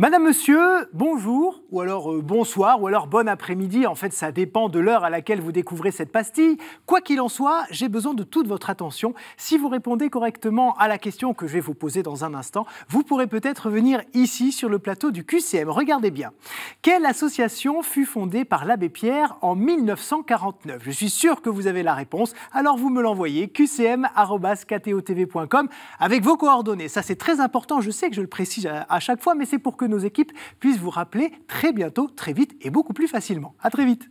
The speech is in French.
Madame, monsieur, bonjour, ou alors euh, bonsoir, ou alors bon après-midi. En fait, ça dépend de l'heure à laquelle vous découvrez cette pastille. Quoi qu'il en soit, j'ai besoin de toute votre attention. Si vous répondez correctement à la question que je vais vous poser dans un instant, vous pourrez peut-être venir ici sur le plateau du QCM. Regardez bien. Quelle association fut fondée par l'abbé Pierre en 1949 Je suis sûr que vous avez la réponse. Alors vous me l'envoyez qcm.ktotv.com avec vos coordonnées. Ça, c'est très important. Je sais que je le précise à, à chaque fois, mais c'est pour que nos équipes puissent vous rappeler très bientôt, très vite et beaucoup plus facilement. À très vite